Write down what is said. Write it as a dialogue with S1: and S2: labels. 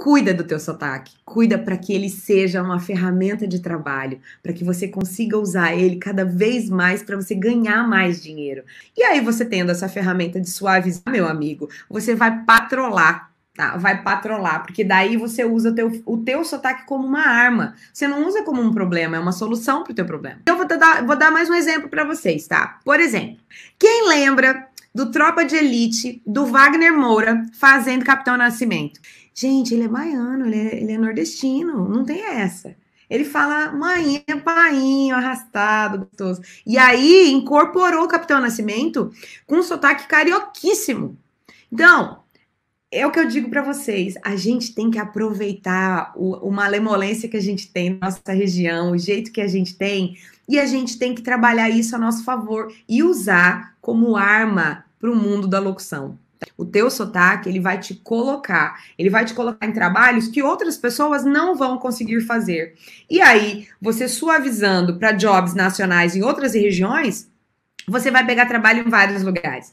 S1: cuida do teu sotaque, cuida para que ele seja uma ferramenta de trabalho, para que você consiga usar ele cada vez mais para você ganhar mais dinheiro. E aí você tendo essa ferramenta de suavizar, meu amigo, você vai patrolar, tá? Vai patrolar, porque daí você usa o teu, o teu sotaque como uma arma. Você não usa como um problema, é uma solução para o teu problema. Então, eu vou dar, vou dar mais um exemplo para vocês, tá? Por exemplo, quem lembra do Tropa de Elite, do Wagner Moura, fazendo Capitão Nascimento. Gente, ele é baiano, ele é, ele é nordestino, não tem essa. Ele fala mãe painho, arrastado, gostoso. E aí incorporou o Capitão Nascimento com um sotaque carioquíssimo. Então, é o que eu digo para vocês, a gente tem que aproveitar o, o malemolência que a gente tem na nossa região, o jeito que a gente tem, e a gente tem que trabalhar isso a nosso favor e usar como arma para o mundo da locução. O teu sotaque, ele vai te colocar, ele vai te colocar em trabalhos que outras pessoas não vão conseguir fazer. E aí, você suavizando para jobs nacionais em outras regiões, você vai pegar trabalho em vários lugares.